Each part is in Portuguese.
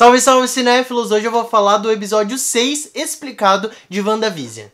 Salve, salve cinéfilos! Hoje eu vou falar do episódio 6 explicado de WandaVision.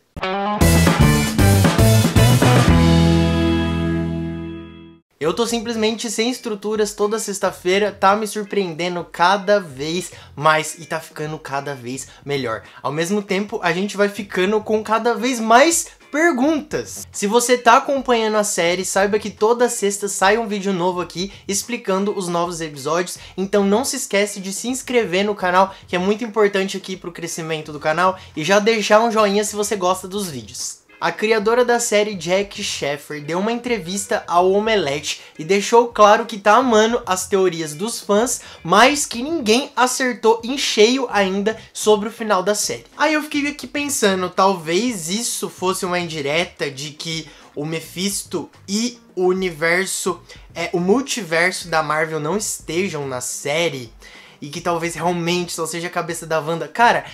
Eu tô simplesmente sem estruturas toda sexta-feira, tá me surpreendendo cada vez mais e tá ficando cada vez melhor. Ao mesmo tempo, a gente vai ficando com cada vez mais perguntas. Se você tá acompanhando a série, saiba que toda sexta sai um vídeo novo aqui explicando os novos episódios, então não se esquece de se inscrever no canal, que é muito importante aqui pro crescimento do canal, e já deixar um joinha se você gosta dos vídeos. A criadora da série Jack Sheffer deu uma entrevista ao Omelette e deixou claro que tá amando as teorias dos fãs, mas que ninguém acertou em cheio ainda sobre o final da série. Aí eu fiquei aqui pensando, talvez isso fosse uma indireta de que o Mephisto e o universo, é, o multiverso da Marvel não estejam na série e que talvez realmente só seja a cabeça da Wanda. Cara,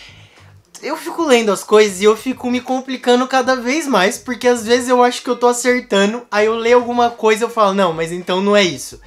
eu fico lendo as coisas e eu fico me complicando cada vez mais, porque às vezes eu acho que eu tô acertando, aí eu leio alguma coisa e eu falo, não, mas então não é isso.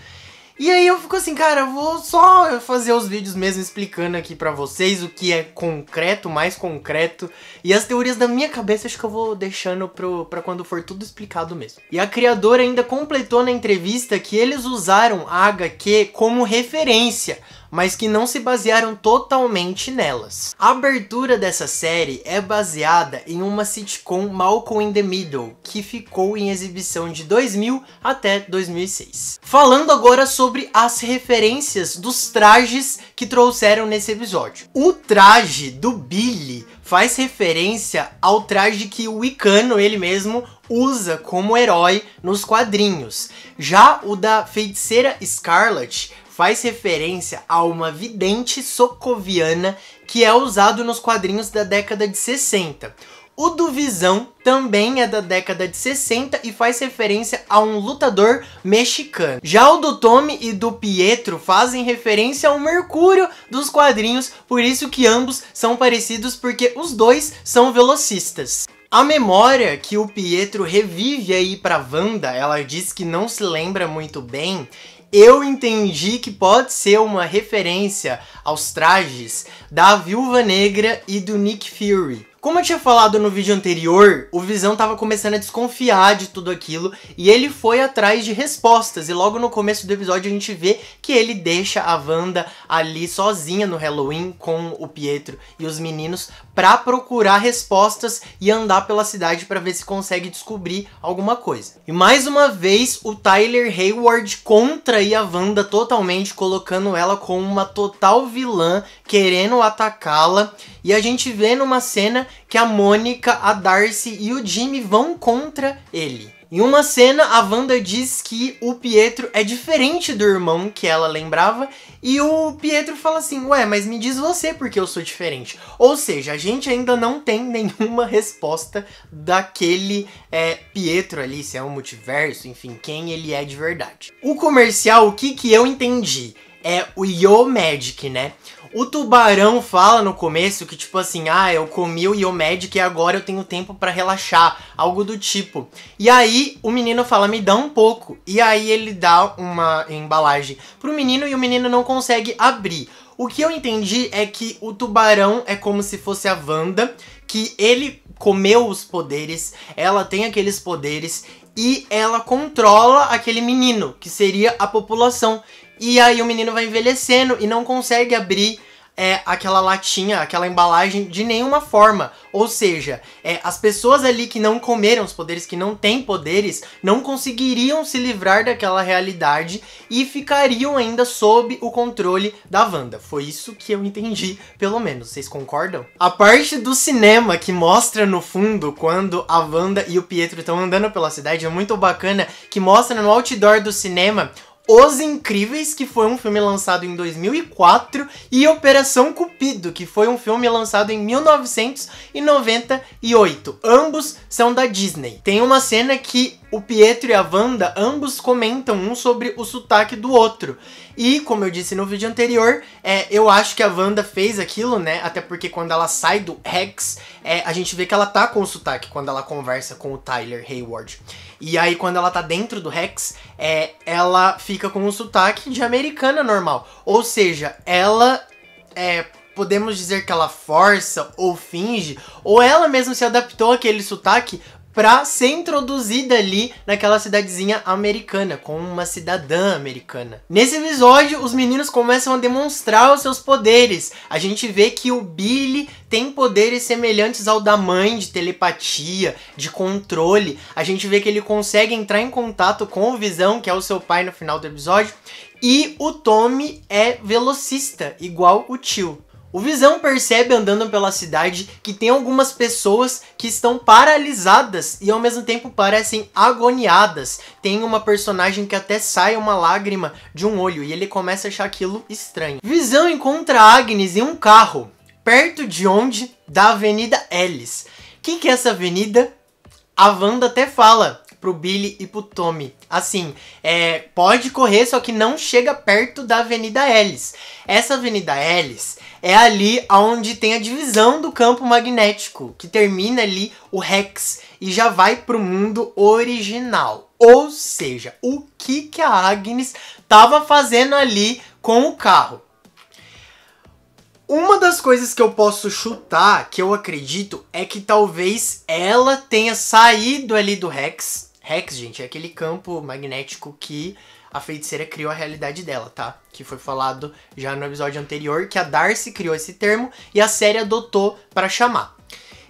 E aí eu fico assim, cara, eu vou só fazer os vídeos mesmo explicando aqui para vocês o que é concreto, mais concreto. E as teorias da minha cabeça acho que eu vou deixando pro, pra quando for tudo explicado mesmo. E a criadora ainda completou na entrevista que eles usaram a HQ como referência mas que não se basearam totalmente nelas. A abertura dessa série é baseada em uma sitcom Malcolm in the Middle, que ficou em exibição de 2000 até 2006. Falando agora sobre as referências dos trajes que trouxeram nesse episódio. O traje do Billy faz referência ao traje que o icano ele mesmo, usa como herói nos quadrinhos. Já o da feiticeira Scarlet faz referência a uma vidente socoviana que é usado nos quadrinhos da década de 60. O do Visão também é da década de 60 e faz referência a um lutador mexicano. Já o do Tommy e do Pietro fazem referência ao Mercúrio dos quadrinhos, por isso que ambos são parecidos porque os dois são velocistas. A memória que o Pietro revive aí para Wanda, ela diz que não se lembra muito bem, eu entendi que pode ser uma referência aos trajes da Viúva Negra e do Nick Fury. Como eu tinha falado no vídeo anterior, o Visão estava começando a desconfiar de tudo aquilo e ele foi atrás de respostas. E logo no começo do episódio a gente vê que ele deixa a Wanda ali sozinha no Halloween com o Pietro e os meninos para procurar respostas e andar pela cidade para ver se consegue descobrir alguma coisa. E mais uma vez o Tyler Hayward contra a Wanda totalmente, colocando ela como uma total vilã, querendo atacá-la. E a gente vê numa cena que a Mônica, a Darcy e o Jimmy vão contra ele. Em uma cena, a Wanda diz que o Pietro é diferente do irmão que ela lembrava, e o Pietro fala assim: Ué, mas me diz você porque eu sou diferente. Ou seja, a gente ainda não tem nenhuma resposta daquele é, Pietro ali, se é um multiverso, enfim, quem ele é de verdade. O comercial, o que, que eu entendi? É o Yo Magic, né? O tubarão fala no começo que, tipo assim, ah, eu comi o Iomedic e agora eu tenho tempo para relaxar, algo do tipo. E aí o menino fala, me dá um pouco. E aí ele dá uma embalagem pro menino e o menino não consegue abrir. O que eu entendi é que o tubarão é como se fosse a Wanda, que ele comeu os poderes, ela tem aqueles poderes e ela controla aquele menino, que seria a população. E aí o menino vai envelhecendo e não consegue abrir é, aquela latinha, aquela embalagem de nenhuma forma. Ou seja, é, as pessoas ali que não comeram os poderes, que não têm poderes, não conseguiriam se livrar daquela realidade e ficariam ainda sob o controle da Wanda. Foi isso que eu entendi, pelo menos. Vocês concordam? A parte do cinema que mostra no fundo quando a Wanda e o Pietro estão andando pela cidade é muito bacana, que mostra no outdoor do cinema os Incríveis, que foi um filme lançado em 2004, e Operação Cupido, que foi um filme lançado em 1998. Ambos são da Disney. Tem uma cena que o Pietro e a Wanda ambos comentam um sobre o sotaque do outro. E, como eu disse no vídeo anterior, é, eu acho que a Wanda fez aquilo, né? Até porque quando ela sai do Rex, é, a gente vê que ela tá com o sotaque quando ela conversa com o Tyler Hayward. E aí, quando ela tá dentro do Rex, é, ela fica com o sotaque de americana normal. Ou seja, ela é, podemos dizer que ela força ou finge, ou ela mesma se adaptou àquele sotaque para ser introduzida ali naquela cidadezinha americana, com uma cidadã americana. Nesse episódio, os meninos começam a demonstrar os seus poderes. A gente vê que o Billy tem poderes semelhantes ao da mãe, de telepatia, de controle. A gente vê que ele consegue entrar em contato com o Visão, que é o seu pai no final do episódio. E o Tommy é velocista, igual o tio. O Visão percebe andando pela cidade que tem algumas pessoas que estão paralisadas e ao mesmo tempo parecem agoniadas. Tem uma personagem que até sai uma lágrima de um olho e ele começa a achar aquilo estranho. Visão encontra Agnes em um carro, perto de onde? Da Avenida Ellis. O que, que é essa avenida? A Wanda até fala pro Billy e pro Tommy. Assim, é, pode correr, só que não chega perto da Avenida Ellis. Essa Avenida Ellis é ali onde tem a divisão do campo magnético, que termina ali o Rex e já vai para o mundo original. Ou seja, o que, que a Agnes estava fazendo ali com o carro? Uma das coisas que eu posso chutar, que eu acredito, é que talvez ela tenha saído ali do Rex Rex, gente, é aquele campo magnético que a feiticeira criou a realidade dela, tá? Que foi falado já no episódio anterior que a Darcy criou esse termo e a série adotou para chamar.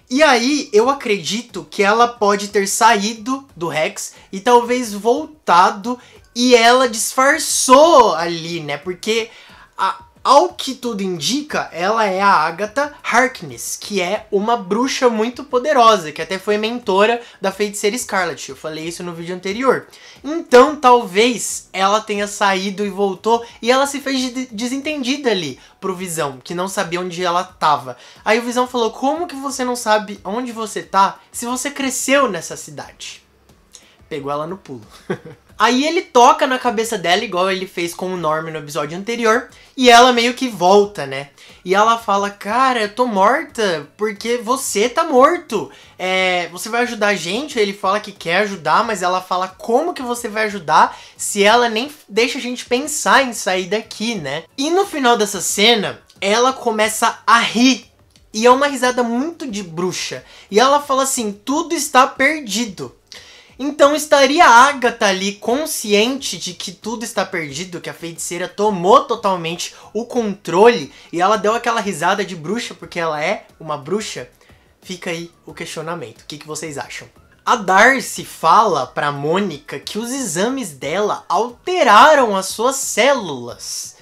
E aí, eu acredito que ela pode ter saído do Rex e talvez voltado e ela disfarçou ali, né? Porque a, ao que tudo indica, ela é a Agatha Harkness, que é uma bruxa muito poderosa, que até foi mentora da feiticeira Scarlet. Eu falei isso no vídeo anterior. Então, talvez ela tenha saído e voltou e ela se fez de desentendida ali pro Visão, que não sabia onde ela tava. Aí o Visão falou: "Como que você não sabe onde você tá se você cresceu nessa cidade?" pegou ela no pulo. Aí ele toca na cabeça dela, igual ele fez com o Norm no episódio anterior, e ela meio que volta, né? E ela fala: Cara, eu tô morta porque você tá morto. É, você vai ajudar a gente? Ele fala que quer ajudar, mas ela fala: Como que você vai ajudar se ela nem deixa a gente pensar em sair daqui, né? E no final dessa cena, ela começa a rir e é uma risada muito de bruxa. E ela fala assim: tudo está perdido. Então estaria a Agatha ali consciente de que tudo está perdido, que a feiticeira tomou totalmente o controle e ela deu aquela risada de bruxa porque ela é uma bruxa? Fica aí o questionamento. O que, que vocês acham? A Darcy fala para Mônica que os exames dela alteraram as suas células.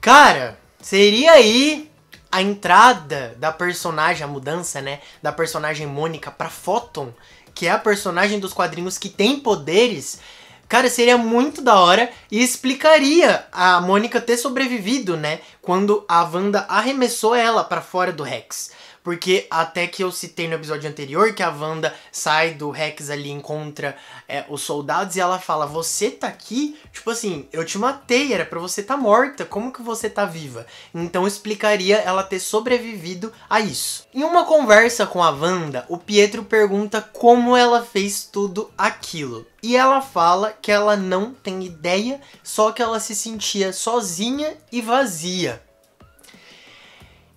Cara, seria aí a entrada da personagem, a mudança, né, da personagem Mônica para Photon que é a personagem dos quadrinhos que tem poderes, cara, seria muito da hora e explicaria a Mônica ter sobrevivido, né? Quando a Wanda arremessou ela para fora do Rex porque até que eu citei no episódio anterior que a Wanda sai do Rex ali, encontra é, os soldados e ela fala: Você tá aqui? Tipo assim, eu te matei, era pra você tá morta, como que você tá viva? Então explicaria ela ter sobrevivido a isso. Em uma conversa com a Wanda, o Pietro pergunta como ela fez tudo aquilo. E ela fala que ela não tem ideia, só que ela se sentia sozinha e vazia.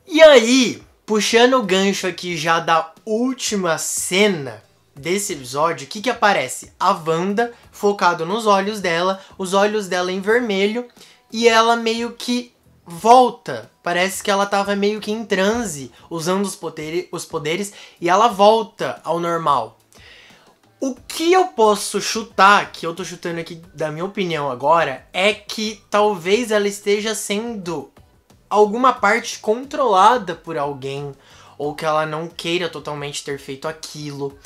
E aí, Puxando o gancho aqui já da última cena desse episódio, o que que aparece? A Wanda focado nos olhos dela, os olhos dela em vermelho, e ela meio que volta. Parece que ela tava meio que em transe, usando os, poder, os poderes, e ela volta ao normal. O que eu posso chutar, que eu tô chutando aqui da minha opinião agora, é que talvez ela esteja sendo alguma parte controlada por alguém, ou que ela não queira totalmente ter feito aquilo,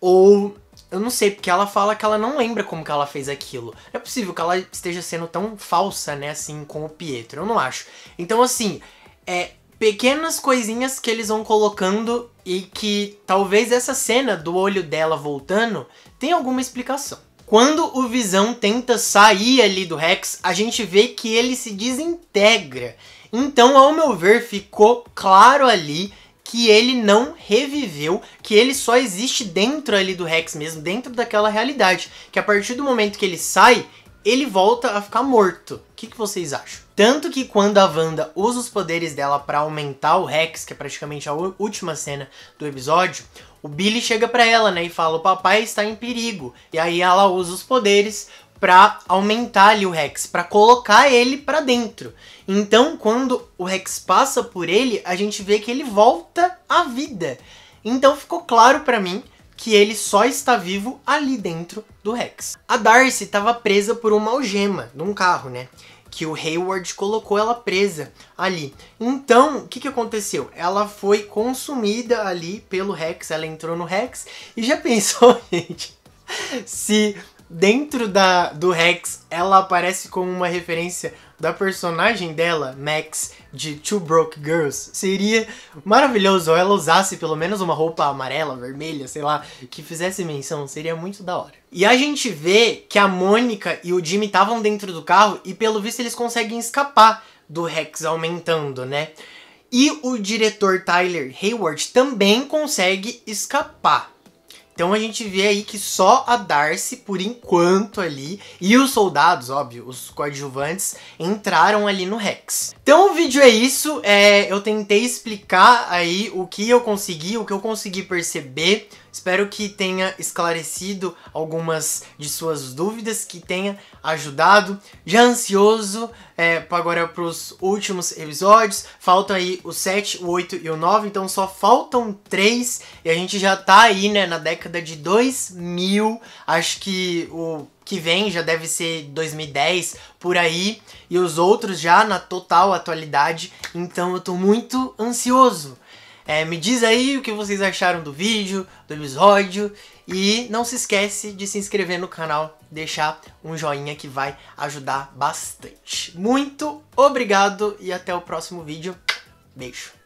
ou eu não sei, porque ela fala que ela não lembra como que ela fez aquilo. Não é possível que ela esteja sendo tão falsa, né, assim, com o Pietro, eu não acho. Então, assim, é pequenas coisinhas que eles vão colocando e que talvez essa cena do olho dela voltando tenha alguma explicação. Quando o Visão tenta sair ali do Rex, a gente vê que ele se desintegra. Então, ao meu ver, ficou claro ali que ele não reviveu, que ele só existe dentro ali do Rex mesmo, dentro daquela realidade. Que a partir do momento que ele sai, ele volta a ficar morto. O que, que, vocês acham? Tanto que quando a Wanda usa os poderes dela para aumentar o Rex, que é praticamente a última cena do episódio, o Billy chega para ela, né, e fala: "O papai está em perigo". E aí ela usa os poderes para aumentar ali o Rex, para colocar ele para dentro. Então, quando o Rex passa por ele, a gente vê que ele volta à vida. Então ficou claro para mim que ele só está vivo ali dentro do Rex. A Darcy estava presa por uma algema num carro, né? Que o Hayward colocou ela presa ali. Então, o que, que aconteceu? Ela foi consumida ali pelo Rex, ela entrou no Rex e já pensou, gente, se dentro da, do Rex, ela aparece como uma referência da personagem dela, Max, de Two Broke Girls. Seria maravilhoso ela usasse pelo menos uma roupa amarela, vermelha, sei lá, que fizesse menção, seria muito da hora. E a gente vê que a Mônica e o Jimmy estavam dentro do carro e pelo visto eles conseguem escapar do Rex aumentando, né? E o diretor Tyler Hayward também consegue escapar. Então a gente vê aí que só a Darcy, por enquanto ali, e os soldados, óbvio, os coadjuvantes, entraram ali no Rex. Então o vídeo é isso, é, eu tentei explicar aí o que eu consegui, o que eu consegui perceber. Espero que tenha esclarecido algumas de suas dúvidas, que tenha ajudado. Já ansioso, é, agora os últimos episódios. Faltam aí o 7, o 8 e o 9, então só faltam 3 e a gente já tá aí, né, na década de 2000. Acho que o que vem já deve ser 2010 por aí e os outros já na total atualidade. Então eu tô muito ansioso. É, me diz aí o que vocês acharam do vídeo, do episódio e não se esquece de se inscrever no canal, deixar um joinha que vai ajudar bastante. Muito obrigado e até o próximo vídeo. Beijo.